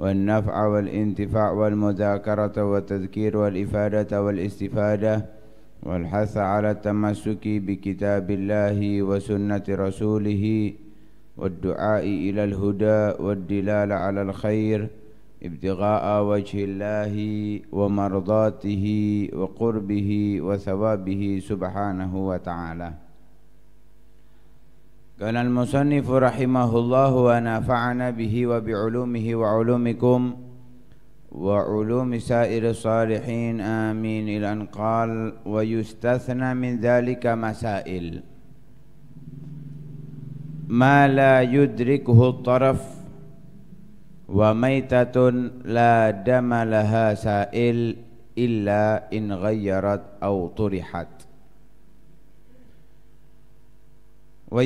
والنفع والانتفاع والمذاكرة والتذكير والإفادة والاستفادة والحث على التمسك بكتاب الله وسنة رسوله والدعاء إلى الهدى والدلال على الخير ابتغاء وجه الله ومرضاته وقربه وثوابه سبحانه وتعالى قال المصنف رحمه الله ونفعنا به وبعلومه وعلومكم وعلوم سائر الصالحين آمين إلى أن قال ويستثنى من ذلك مسائل ما لا يدركه الطرف وميتة لا دم لها سائل إلا إن غيرت أو طرحت wa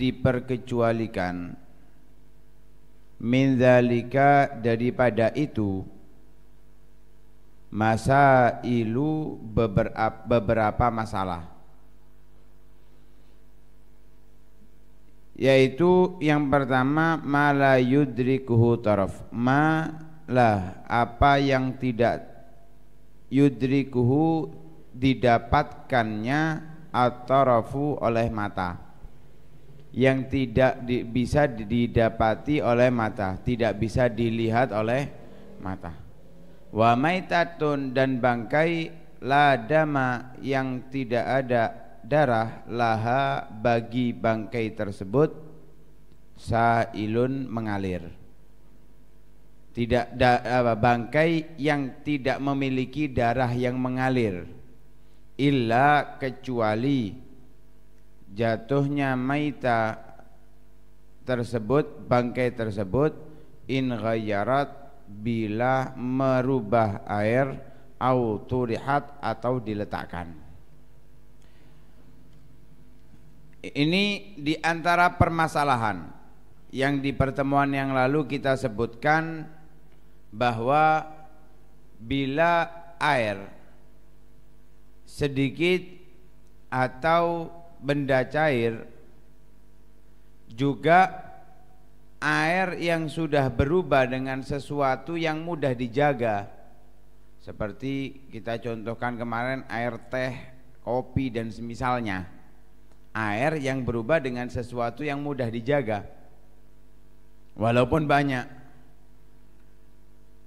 diperkecualikan min daripada itu masa ilu beberapa, beberapa masalah yaitu yang pertama mala yudrikuhu taraf ma lah apa yang tidak yudrikuhu didapatkannya rofu oleh mata yang tidak di, bisa didapati oleh mata tidak bisa dilihat oleh mata wa maitatun dan bangkai ladama yang tidak ada darah laha bagi bangkai tersebut sailun mengalir tidak da, bangkai yang tidak memiliki darah yang mengalir illa kecuali jatuhnya maita tersebut bangkai tersebut in ghayarat bila merubah air au turihat atau diletakkan ini diantara permasalahan yang di pertemuan yang lalu kita sebutkan bahwa bila air sedikit atau benda cair juga air yang sudah berubah dengan sesuatu yang mudah dijaga seperti kita contohkan kemarin air teh, kopi dan semisalnya air yang berubah dengan sesuatu yang mudah dijaga walaupun banyak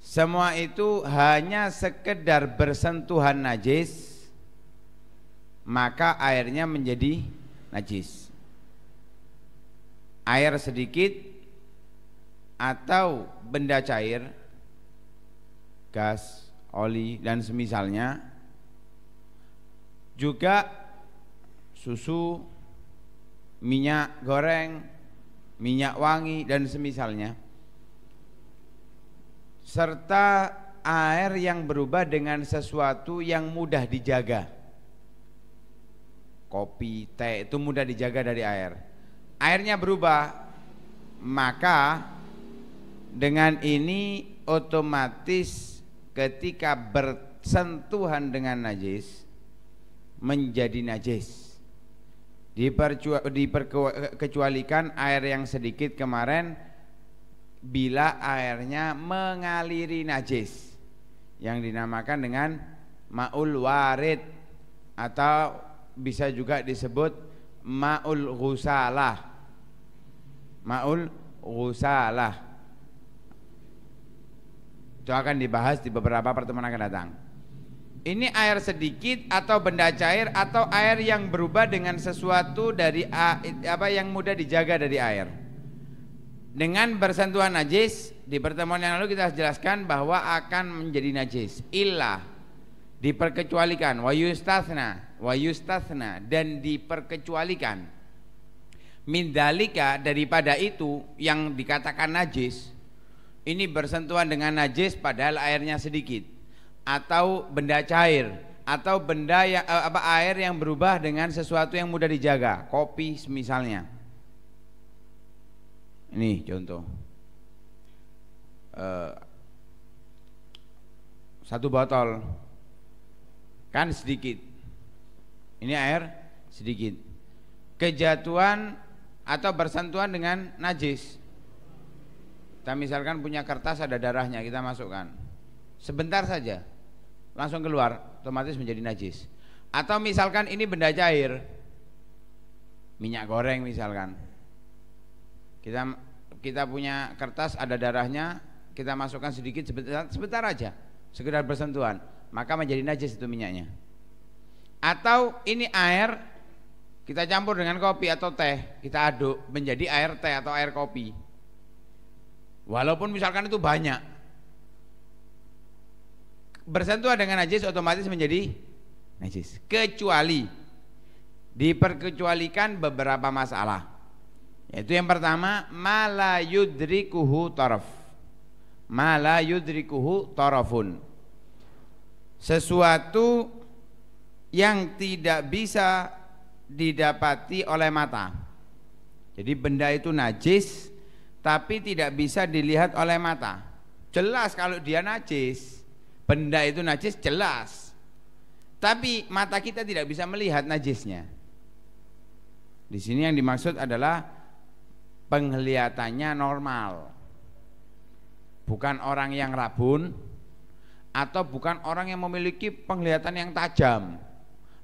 semua itu hanya sekedar bersentuhan najis maka airnya menjadi najis air sedikit atau benda cair gas, oli dan semisalnya juga susu, minyak goreng, minyak wangi dan semisalnya serta air yang berubah dengan sesuatu yang mudah dijaga kopi, teh itu mudah dijaga dari air. Airnya berubah, maka dengan ini otomatis ketika bersentuhan dengan najis menjadi najis. Diperkecualikan air yang sedikit kemarin bila airnya mengaliri najis yang dinamakan dengan maul warid atau bisa juga disebut maul ghusalah maul ghusalah itu akan dibahas di beberapa pertemuan akan datang ini air sedikit atau benda cair atau air yang berubah dengan sesuatu dari apa yang mudah dijaga dari air dengan bersentuhan najis di pertemuan yang lalu kita jelaskan bahwa akan menjadi najis ilah diperkecualikan wayustasna wayustasna dan diperkecualikan mindalika daripada itu yang dikatakan najis ini bersentuhan dengan najis padahal airnya sedikit atau benda cair atau benda yang eh, apa air yang berubah dengan sesuatu yang mudah dijaga kopi misalnya ini contoh eh, satu botol kan sedikit ini air sedikit kejatuhan atau bersentuhan dengan najis kita misalkan punya kertas ada darahnya kita masukkan sebentar saja langsung keluar otomatis menjadi najis atau misalkan ini benda cair minyak goreng misalkan kita kita punya kertas ada darahnya kita masukkan sedikit sebentar, sebentar aja sekedar bersentuhan maka menjadi najis itu minyaknya. Atau ini air kita campur dengan kopi atau teh, kita aduk menjadi air teh atau air kopi. Walaupun misalkan itu banyak. Bersentuhan dengan najis otomatis menjadi najis. Kecuali diperkecualikan beberapa masalah. Yaitu yang pertama mala yudrikuhu taraf. Mala tarafun sesuatu yang tidak bisa didapati oleh mata. Jadi benda itu najis tapi tidak bisa dilihat oleh mata. Jelas kalau dia najis, benda itu najis jelas. Tapi mata kita tidak bisa melihat najisnya. Di sini yang dimaksud adalah penglihatannya normal. Bukan orang yang rabun, atau bukan orang yang memiliki penglihatan yang tajam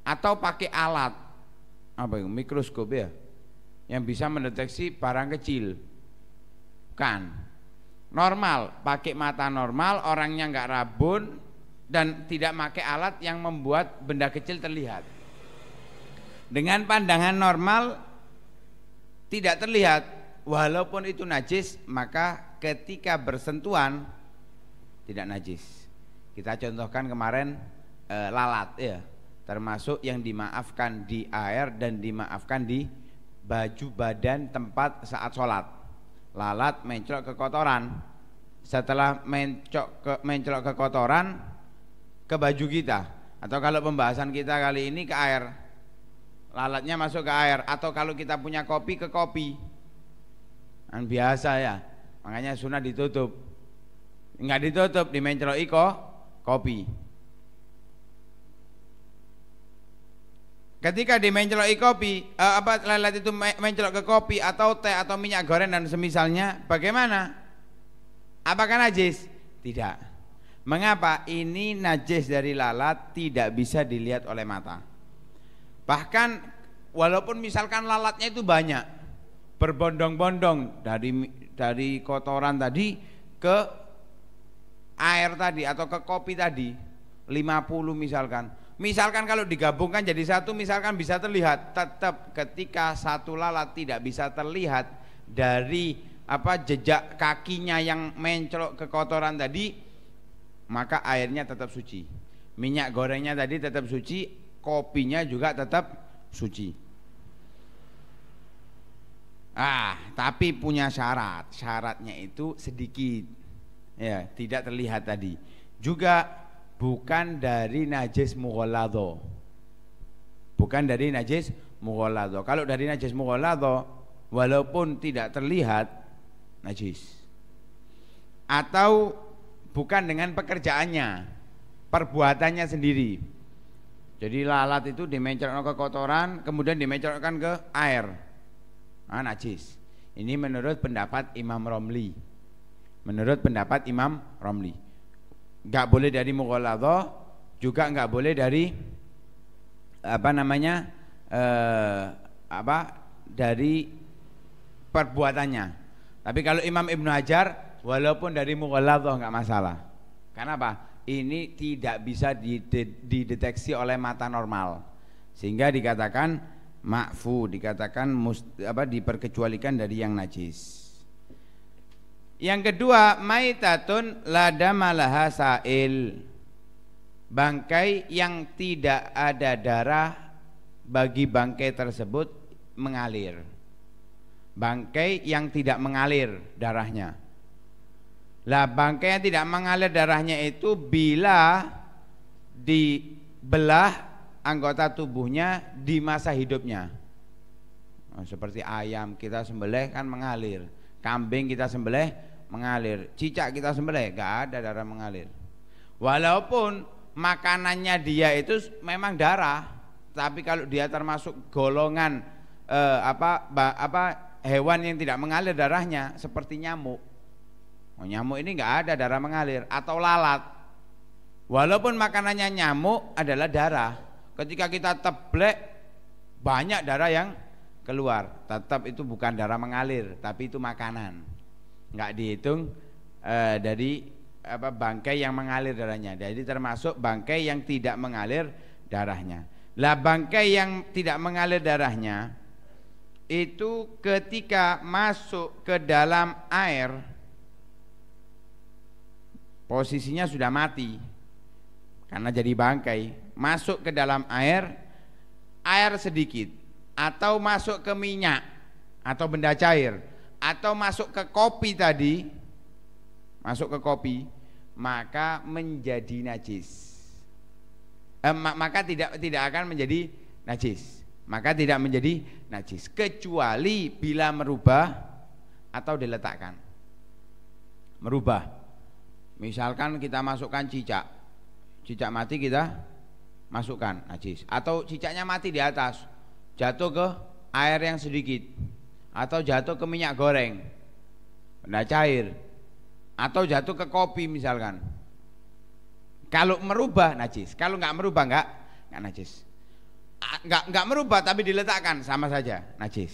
atau pakai alat apa itu mikroskop ya yang bisa mendeteksi barang kecil kan normal pakai mata normal orangnya nggak rabun dan tidak pakai alat yang membuat benda kecil terlihat dengan pandangan normal tidak terlihat walaupun itu najis maka ketika bersentuhan tidak najis kita contohkan kemarin e, lalat ya, termasuk yang dimaafkan di air dan dimaafkan di baju badan tempat saat sholat. Lalat mencok ke kotoran. Setelah mencok ke mencok ke kotoran ke baju kita atau kalau pembahasan kita kali ini ke air. Lalatnya masuk ke air atau kalau kita punya kopi ke kopi. Kan biasa ya. Makanya sunnah ditutup. nggak ditutup, dimencolok iko kopi. Ketika dimenceloki kopi, eh, apa lalat itu mencelok ke kopi atau teh atau minyak goreng dan semisalnya, bagaimana? Apakah najis? Tidak. Mengapa ini najis dari lalat tidak bisa dilihat oleh mata? Bahkan walaupun misalkan lalatnya itu banyak berbondong-bondong dari dari kotoran tadi ke air tadi atau ke kopi tadi 50 misalkan misalkan kalau digabungkan jadi satu misalkan bisa terlihat tetap ketika satu lalat tidak bisa terlihat dari apa jejak kakinya yang mencolok ke kotoran tadi maka airnya tetap suci minyak gorengnya tadi tetap suci kopinya juga tetap suci ah tapi punya syarat syaratnya itu sedikit ya tidak terlihat tadi juga bukan dari najis mughalladho bukan dari najis mughalladho kalau dari najis mughalladho walaupun tidak terlihat najis atau bukan dengan pekerjaannya perbuatannya sendiri jadi lalat itu dimencorkan ke kotoran kemudian dimencorkan ke air nah, najis ini menurut pendapat Imam Romli menurut pendapat Imam Romli nggak boleh dari mughaladzah juga nggak boleh dari apa namanya eh, apa dari perbuatannya tapi kalau Imam Ibnu Hajar walaupun dari mughaladzah nggak masalah karena apa ini tidak bisa dideteksi oleh mata normal sehingga dikatakan makfu dikatakan must, apa diperkecualikan dari yang najis yang kedua, maitatun ladamalaha sa'il. Bangkai yang tidak ada darah bagi bangkai tersebut mengalir. Bangkai yang tidak mengalir darahnya. Lah bangkai yang tidak mengalir darahnya itu bila dibelah anggota tubuhnya di masa hidupnya. Nah, seperti ayam kita sembelih kan mengalir, kambing kita sembelih mengalir. Cicak kita sembelih, gak ada darah mengalir. Walaupun makanannya dia itu memang darah, tapi kalau dia termasuk golongan eh, apa bah, apa hewan yang tidak mengalir darahnya seperti nyamuk. Oh, nyamuk ini nggak ada darah mengalir atau lalat. Walaupun makanannya nyamuk adalah darah. Ketika kita teblek banyak darah yang keluar. Tetap itu bukan darah mengalir, tapi itu makanan nggak dihitung uh, dari apa bangkai yang mengalir darahnya. Jadi termasuk bangkai yang tidak mengalir darahnya. Lah bangkai yang tidak mengalir darahnya itu ketika masuk ke dalam air posisinya sudah mati karena jadi bangkai masuk ke dalam air air sedikit atau masuk ke minyak atau benda cair atau masuk ke kopi tadi masuk ke kopi maka menjadi najis eh, maka tidak tidak akan menjadi najis maka tidak menjadi najis kecuali bila merubah atau diletakkan merubah misalkan kita masukkan cicak cicak mati kita masukkan najis atau cicaknya mati di atas jatuh ke air yang sedikit atau jatuh ke minyak goreng benda cair atau jatuh ke kopi misalkan kalau merubah najis kalau nggak merubah nggak nggak najis nggak nggak merubah tapi diletakkan sama saja najis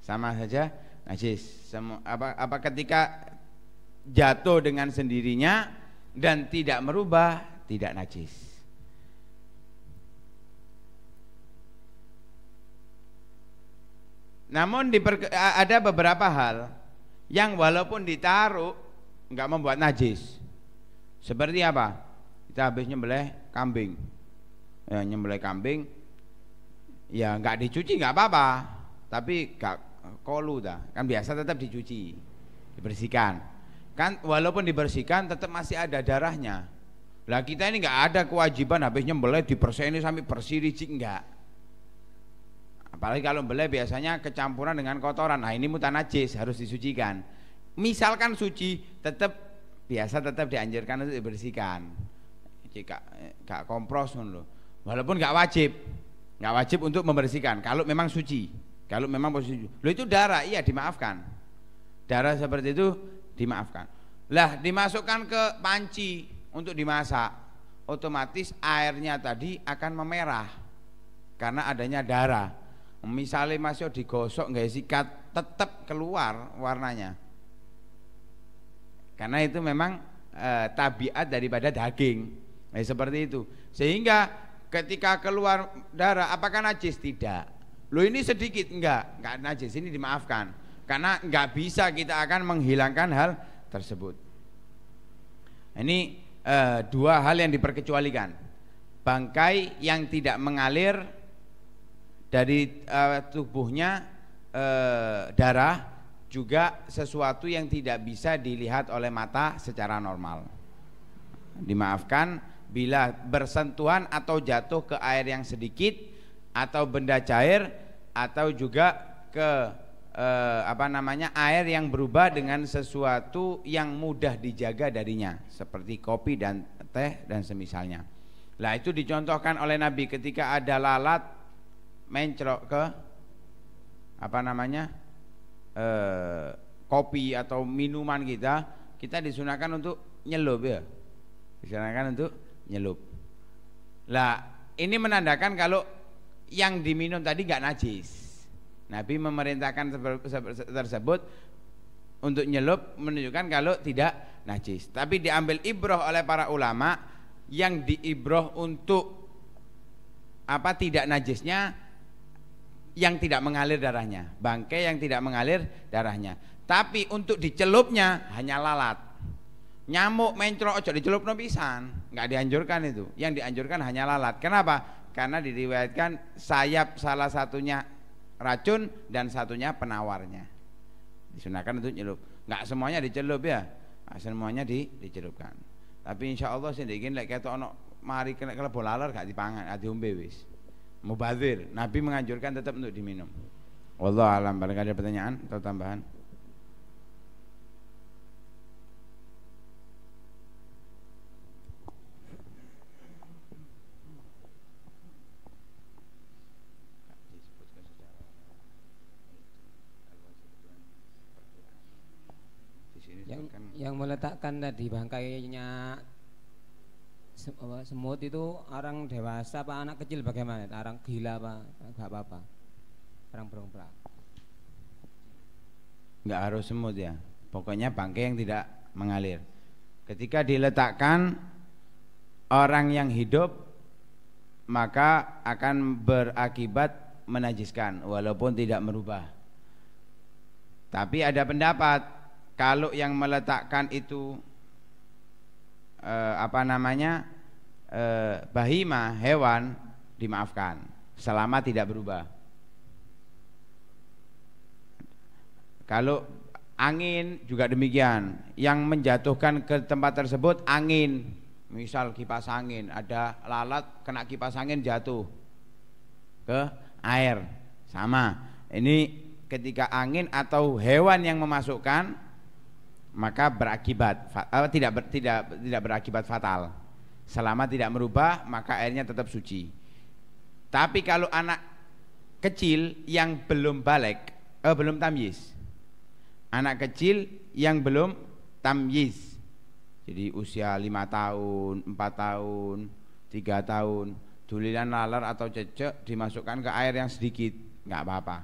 sama saja najis Semu, apa apa ketika jatuh dengan sendirinya dan tidak merubah tidak najis Namun ada beberapa hal yang walaupun ditaruh nggak membuat najis. Seperti apa? Kita habis nyembelih kambing, ya, nyembelih kambing, ya nggak dicuci nggak apa-apa, tapi nggak kolu dah. Kan biasa tetap dicuci, dibersihkan. Kan walaupun dibersihkan tetap masih ada darahnya. Lah kita ini nggak ada kewajiban habis nyembelih ini sampai bersih licik nggak. Apalagi kalau belai biasanya kecampuran dengan kotoran. Nah, ini mutanajis harus disucikan. Misalkan suci tetap biasa tetap dianjurkan untuk dibersihkan. Jika gak kompros loh. Walaupun gak wajib. Gak wajib untuk membersihkan kalau memang suci. Kalau memang posisi lo itu darah, iya dimaafkan. Darah seperti itu dimaafkan. Lah dimasukkan ke panci untuk dimasak, otomatis airnya tadi akan memerah karena adanya darah misalnya masih digosok nggak sikat tetap keluar warnanya karena itu memang e, tabiat daripada daging nah, seperti itu sehingga ketika keluar darah apakah najis tidak lo ini sedikit enggak enggak najis ini dimaafkan karena enggak bisa kita akan menghilangkan hal tersebut ini e, dua hal yang diperkecualikan bangkai yang tidak mengalir dari uh, tubuhnya uh, darah juga sesuatu yang tidak bisa dilihat oleh mata secara normal. Dimaafkan bila bersentuhan atau jatuh ke air yang sedikit atau benda cair atau juga ke eh, apa namanya air yang berubah dengan sesuatu yang mudah dijaga darinya seperti kopi dan teh dan semisalnya. Lah itu dicontohkan oleh Nabi ketika ada lalat mencrok ke apa namanya eh, kopi atau minuman kita kita disunahkan untuk nyelup ya disunahkan untuk nyelup lah ini menandakan kalau yang diminum tadi gak najis Nabi memerintahkan tersebut untuk nyelup menunjukkan kalau tidak najis tapi diambil ibroh oleh para ulama yang diibroh untuk apa tidak najisnya yang tidak mengalir darahnya, bangke yang tidak mengalir darahnya. Tapi untuk dicelupnya hanya lalat. Nyamuk mencro ojo dicelup no pisan, nggak dianjurkan itu. Yang dianjurkan hanya lalat. Kenapa? Karena diriwayatkan sayap salah satunya racun dan satunya penawarnya. Disunahkan untuk nyelup. Nggak semuanya dicelup ya, nggak semuanya di, dicelupkan. Tapi insya Allah sih, lek itu ono mari kena kelebo laler gak dipangan, gak diombe mubazir Nabi menganjurkan tetap untuk diminum Wallah alam barangkali ada pertanyaan atau tambahan yang, yang meletakkan tadi bangkainya semut itu orang dewasa pak anak kecil bagaimana? Orang gila pak nggak apa-apa. Orang berongkrak. nggak harus semut ya. Pokoknya bangkai yang tidak mengalir. Ketika diletakkan orang yang hidup maka akan berakibat menajiskan walaupun tidak merubah. Tapi ada pendapat kalau yang meletakkan itu eh, apa namanya eh, bahima hewan dimaafkan selama tidak berubah. Kalau angin juga demikian, yang menjatuhkan ke tempat tersebut angin, misal kipas angin, ada lalat kena kipas angin jatuh ke air, sama. Ini ketika angin atau hewan yang memasukkan maka berakibat eh, tidak ber, tidak tidak berakibat fatal. Selama tidak merubah maka airnya tetap suci. Tapi kalau anak kecil yang belum balik, uh, belum tamyiz. Anak kecil yang belum tamyiz. Jadi usia lima tahun, empat tahun, tiga tahun, dulilan lalar atau cecek dimasukkan ke air yang sedikit, nggak apa-apa.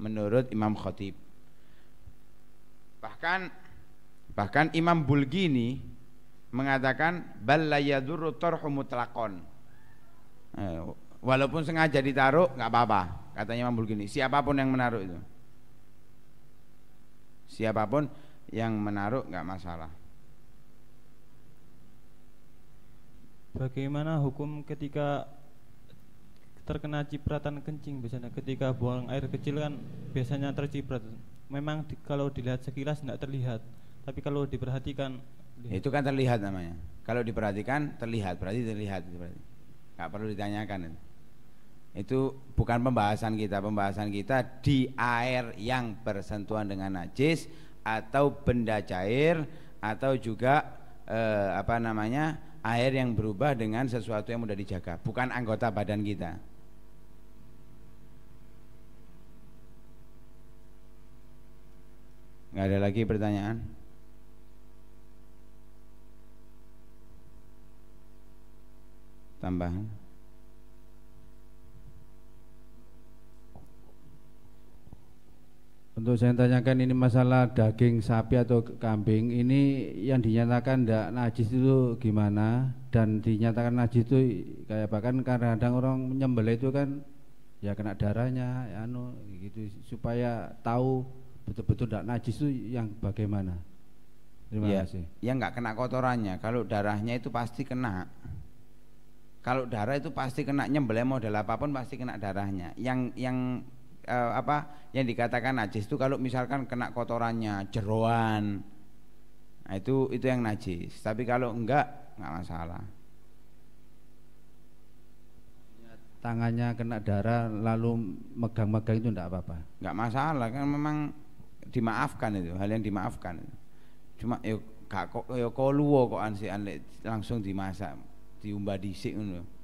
Menurut Imam Khatib. Bahkan Bahkan Imam Bulgini mengatakan balayadurru tarhu mutlakon. Eh, walaupun sengaja ditaruh nggak apa-apa, katanya Imam Bulgini. Siapapun yang menaruh itu. Siapapun yang menaruh nggak masalah. Bagaimana hukum ketika terkena cipratan kencing biasanya ketika buang air kecil kan biasanya terciprat. Memang di, kalau dilihat sekilas tidak terlihat tapi kalau diperhatikan lihat. itu kan terlihat namanya kalau diperhatikan terlihat berarti terlihat berarti nggak perlu ditanyakan itu itu bukan pembahasan kita pembahasan kita di air yang bersentuhan dengan najis atau benda cair atau juga eh, apa namanya air yang berubah dengan sesuatu yang mudah dijaga bukan anggota badan kita nggak ada lagi pertanyaan tambahan Untuk saya tanyakan ini masalah daging sapi atau kambing ini yang dinyatakan tidak najis itu gimana dan dinyatakan najis itu kayak bahkan kadang-kadang orang menyembelih itu kan ya kena darahnya ya anu gitu supaya tahu betul-betul tidak najis itu yang bagaimana. Terima ya, kasih. Ya nggak kena kotorannya. Kalau darahnya itu pasti kena kalau darah itu pasti kena nyembelih model apapun pasti kena darahnya yang yang eh, apa yang dikatakan najis itu kalau misalkan kena kotorannya jeroan nah itu itu yang najis tapi kalau enggak enggak masalah tangannya kena darah lalu megang-megang itu enggak apa-apa enggak masalah kan memang dimaafkan itu hal yang dimaafkan cuma yuk ya, gak kok kok ansi langsung dimasak diumbah dhisik ngono.